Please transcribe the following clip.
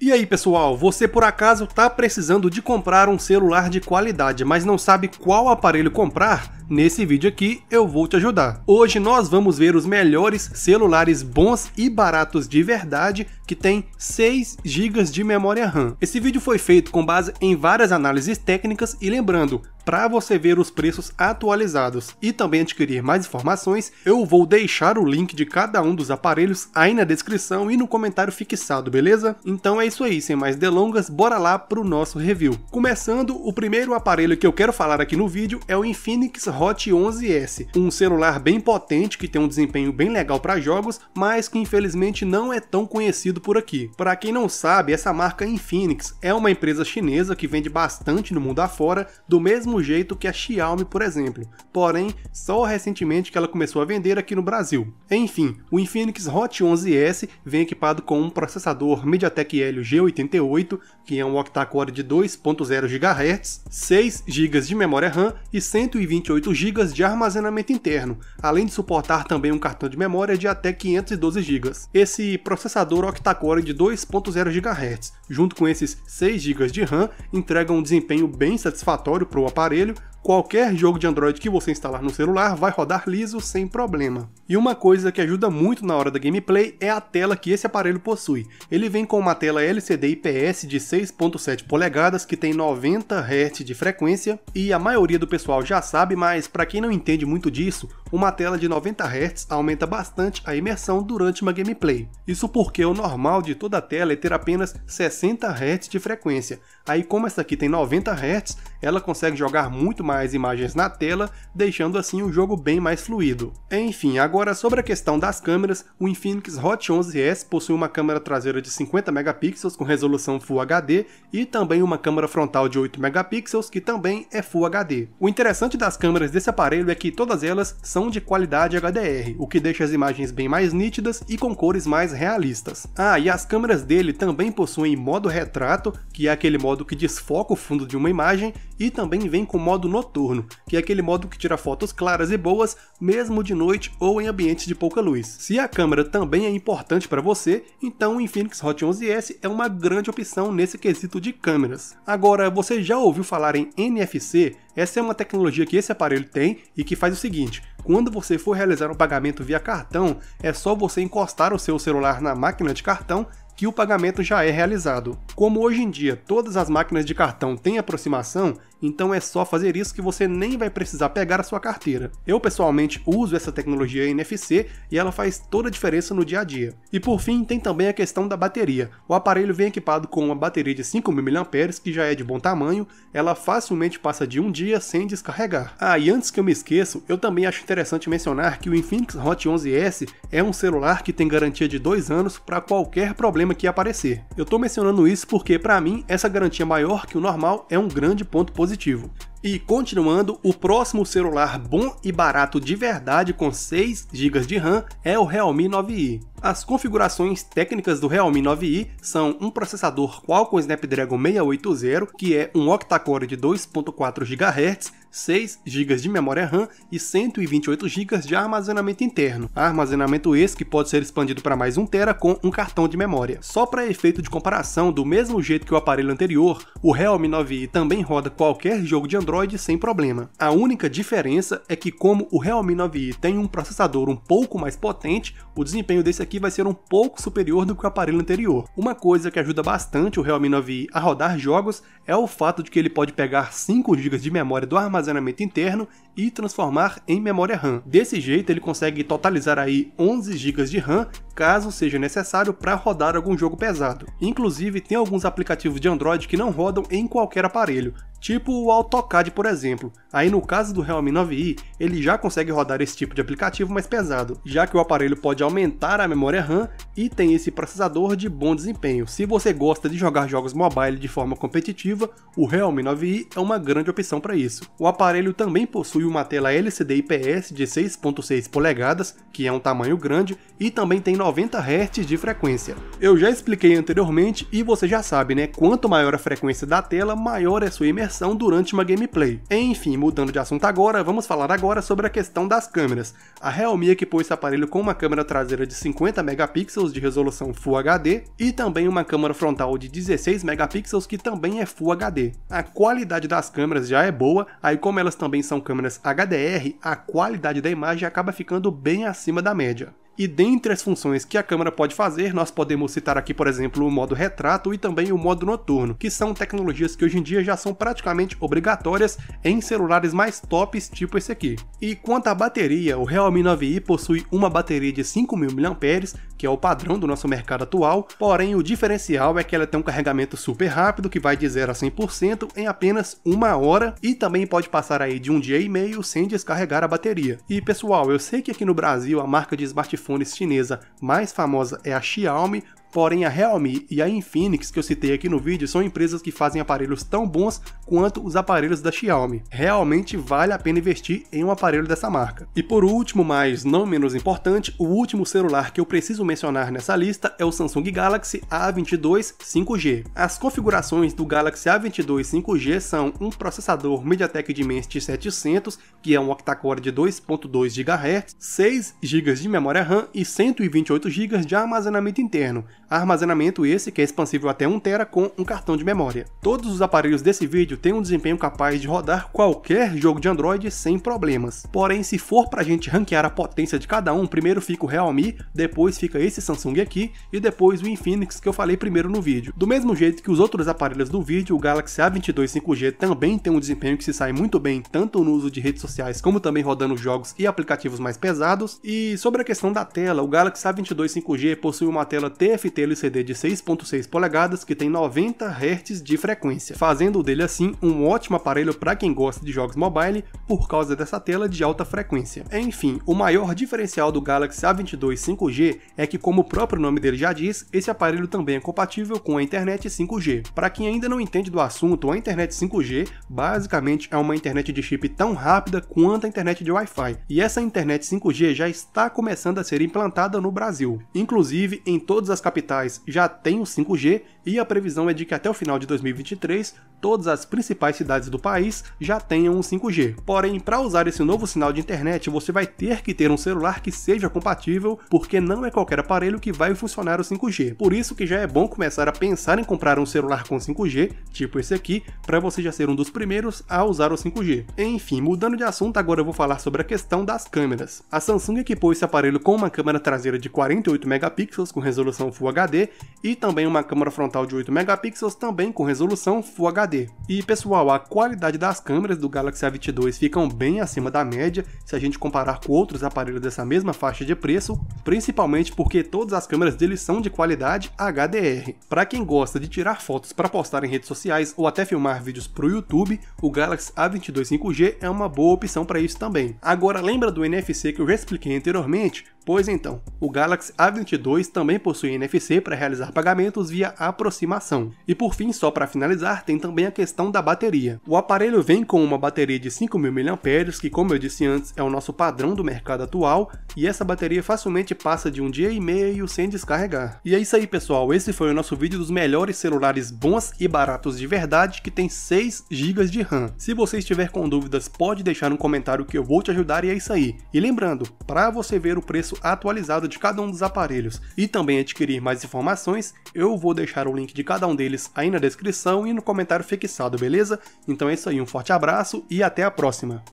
E aí, pessoal, você por acaso está precisando de comprar um celular de qualidade, mas não sabe qual aparelho comprar? Nesse vídeo aqui eu vou te ajudar. Hoje nós vamos ver os melhores celulares bons e baratos de verdade que tem 6 GB de memória RAM. Esse vídeo foi feito com base em várias análises técnicas e lembrando, para você ver os preços atualizados e também adquirir mais informações, eu vou deixar o link de cada um dos aparelhos aí na descrição e no comentário fixado, beleza? Então é isso aí, sem mais delongas, bora lá pro nosso review. Começando, o primeiro aparelho que eu quero falar aqui no vídeo é o Infinix Hot 11S, um celular bem potente que tem um desempenho bem legal para jogos, mas que infelizmente não é tão conhecido por aqui. Para quem não sabe, essa marca Infinix é uma empresa chinesa que vende bastante no mundo afora, do mesmo mesmo jeito que a Xiaomi, por exemplo, porém só recentemente que ela começou a vender aqui no Brasil. Enfim, o Infinix Hot 11S vem equipado com um processador MediaTek Helio G88, que é um octa-core de 2.0 GHz, 6 GB de memória RAM e 128 GB de armazenamento interno, além de suportar também um cartão de memória de até 512 GB. Esse processador octa-core de 2.0 GHz, junto com esses 6 GB de RAM, entrega um desempenho bem satisfatório para o aparelho aparelho, qualquer jogo de Android que você instalar no celular vai rodar liso sem problema. E uma coisa que ajuda muito na hora da gameplay é a tela que esse aparelho possui. Ele vem com uma tela LCD IPS de 6.7 polegadas que tem 90 Hz de frequência e a maioria do pessoal já sabe, mas para quem não entende muito disso, uma tela de 90 Hz aumenta bastante a imersão durante uma gameplay. Isso porque o normal de toda a tela é ter apenas 60 Hz de frequência. Aí como essa aqui tem 90 Hz, ela consegue jogar muito mais imagens na tela, deixando assim o jogo bem mais fluido. Enfim, agora sobre a questão das câmeras, o Infinix Hot 11S possui uma câmera traseira de 50 megapixels com resolução Full HD e também uma câmera frontal de 8 megapixels que também é Full HD. O interessante das câmeras desse aparelho é que todas elas são de qualidade HDR, o que deixa as imagens bem mais nítidas e com cores mais realistas. Ah, e as câmeras dele também possuem modo retrato, que é aquele modo que desfoca o fundo de uma imagem, e também vem com modo noturno, que é aquele modo que tira fotos claras e boas mesmo de noite ou em ambientes de pouca luz. Se a câmera também é importante para você, então o Infinix Hot 11S é uma grande opção nesse quesito de câmeras. Agora, você já ouviu falar em NFC? Essa é uma tecnologia que esse aparelho tem e que faz o seguinte: quando você for realizar um pagamento via cartão, é só você encostar o seu celular na máquina de cartão que o pagamento já é realizado. Como hoje em dia todas as máquinas de cartão têm aproximação, então é só fazer isso que você nem vai precisar pegar a sua carteira. Eu pessoalmente uso essa tecnologia NFC e ela faz toda a diferença no dia a dia. E por fim, tem também a questão da bateria. O aparelho vem equipado com uma bateria de 5.000 mAh, que já é de bom tamanho, ela facilmente passa de um dia sem descarregar. Ah, e antes que eu me esqueça, eu também acho interessante mencionar que o Infinix Hot 11S é um celular que tem garantia de 2 anos para qualquer problema que aparecer. Eu estou mencionando isso porque, para mim, essa garantia maior que o normal é um grande ponto positivo positivo. E continuando, o próximo celular bom e barato de verdade com 6 GB de RAM é o Realme 9i. As configurações técnicas do Realme 9i são um processador Qualcomm Snapdragon 680, que é um octa-core de 2.4 GHz, 6 GB de memória RAM e 128 GB de armazenamento interno. Armazenamento esse que pode ser expandido para mais 1 TB com um cartão de memória. Só para efeito de comparação, do mesmo jeito que o aparelho anterior, o Realme 9i também roda qualquer jogo de Android Android sem problema. A única diferença é que como o Realme 9i tem um processador um pouco mais potente, o desempenho desse aqui vai ser um pouco superior do que o aparelho anterior. Uma coisa que ajuda bastante o Realme 9i a rodar jogos é o fato de que ele pode pegar 5 GB de memória do armazenamento interno e transformar em memória RAM. Desse jeito ele consegue totalizar aí 11 GB de RAM caso seja necessário para rodar algum jogo pesado. Inclusive tem alguns aplicativos de Android que não rodam em qualquer aparelho, Tipo o AutoCAD, por exemplo. Aí no caso do Realme 9i, ele já consegue rodar esse tipo de aplicativo mais pesado, já que o aparelho pode aumentar a memória RAM e tem esse processador de bom desempenho. Se você gosta de jogar jogos mobile de forma competitiva, o Realme 9i é uma grande opção para isso. O aparelho também possui uma tela LCD IPS de 6.6 polegadas, que é um tamanho grande, e também tem 90 Hz de frequência. Eu já expliquei anteriormente e você já sabe, né? Quanto maior a frequência da tela, maior é sua imersão durante uma gameplay. Enfim, mudando de assunto agora, vamos falar agora sobre a questão das câmeras. A Realme equipou esse aparelho com uma câmera traseira de 50 megapixels megapixels de resolução Full HD e também uma câmera frontal de 16 megapixels que também é Full HD. A qualidade das câmeras já é boa, aí como elas também são câmeras HDR, a qualidade da imagem acaba ficando bem acima da média. E dentre as funções que a câmera pode fazer, nós podemos citar aqui, por exemplo, o modo retrato e também o modo noturno, que são tecnologias que hoje em dia já são praticamente obrigatórias em celulares mais tops, tipo esse aqui. E quanto à bateria, o Realme 9i possui uma bateria de 5.000 mAh que é o padrão do nosso mercado atual, porém o diferencial é que ela tem um carregamento super rápido que vai de 0 a 100% em apenas uma hora e também pode passar aí de um dia e meio sem descarregar a bateria. E pessoal, eu sei que aqui no Brasil a marca de smartphones chinesa mais famosa é a Xiaomi, Porém, a Realme e a Infinix, que eu citei aqui no vídeo, são empresas que fazem aparelhos tão bons quanto os aparelhos da Xiaomi. Realmente vale a pena investir em um aparelho dessa marca. E por último, mas não menos importante, o último celular que eu preciso mencionar nessa lista é o Samsung Galaxy A22 5G. As configurações do Galaxy A22 5G são um processador MediaTek Dimensity 700, que é um octa-core de 2.2 GHz, 6 GB de memória RAM e 128 GB de armazenamento interno armazenamento esse que é expansível até 1TB com um cartão de memória. Todos os aparelhos desse vídeo têm um desempenho capaz de rodar qualquer jogo de Android sem problemas. Porém, se for pra gente ranquear a potência de cada um, primeiro fica o Realme, depois fica esse Samsung aqui e depois o Infinix que eu falei primeiro no vídeo. Do mesmo jeito que os outros aparelhos do vídeo, o Galaxy A22 5G também tem um desempenho que se sai muito bem tanto no uso de redes sociais como também rodando jogos e aplicativos mais pesados. E sobre a questão da tela, o Galaxy A22 5G possui uma tela TFT tela CD de 6.6 polegadas que tem 90 Hz de frequência, fazendo dele assim um ótimo aparelho para quem gosta de jogos mobile por causa dessa tela de alta frequência. Enfim, o maior diferencial do Galaxy A22 5G é que, como o próprio nome dele já diz, esse aparelho também é compatível com a internet 5G. Para quem ainda não entende do assunto, a internet 5G basicamente é uma internet de chip tão rápida quanto a internet de Wi-Fi, e essa internet 5G já está começando a ser implantada no Brasil, inclusive em todas as capitais já tem o 5G e a previsão é de que até o final de 2023 todas as principais cidades do país já tenham o 5G. Porém, para usar esse novo sinal de internet, você vai ter que ter um celular que seja compatível, porque não é qualquer aparelho que vai funcionar o 5G. Por isso que já é bom começar a pensar em comprar um celular com 5G, tipo esse aqui, para você já ser um dos primeiros a usar o 5G. Enfim, mudando de assunto, agora eu vou falar sobre a questão das câmeras. A Samsung equipou esse aparelho com uma câmera traseira de 48 megapixels com resolução Full HD. HD e também uma câmera frontal de 8 megapixels também com resolução Full HD. E pessoal, a qualidade das câmeras do Galaxy A22 ficam bem acima da média se a gente comparar com outros aparelhos dessa mesma faixa de preço, principalmente porque todas as câmeras dele são de qualidade HDR. Para quem gosta de tirar fotos para postar em redes sociais ou até filmar vídeos para o YouTube, o Galaxy A22 5G é uma boa opção para isso também. Agora lembra do NFC que eu já expliquei anteriormente? Pois então, o Galaxy A22 também possui NFC para realizar pagamentos via aproximação. E por fim, só para finalizar, tem também a questão da bateria. O aparelho vem com uma bateria de 5.000 mAh, que como eu disse antes, é o nosso padrão do mercado atual, e essa bateria facilmente passa de um dia e meio sem descarregar. E é isso aí pessoal, esse foi o nosso vídeo dos melhores celulares bons e baratos de verdade que tem 6 GB de RAM. Se você estiver com dúvidas, pode deixar um comentário que eu vou te ajudar e é isso aí. E lembrando, para você ver o preço atualizado de cada um dos aparelhos e também adquirir mais informações, eu vou deixar o link de cada um deles aí na descrição e no comentário fixado, beleza? Então é isso aí, um forte abraço e até a próxima!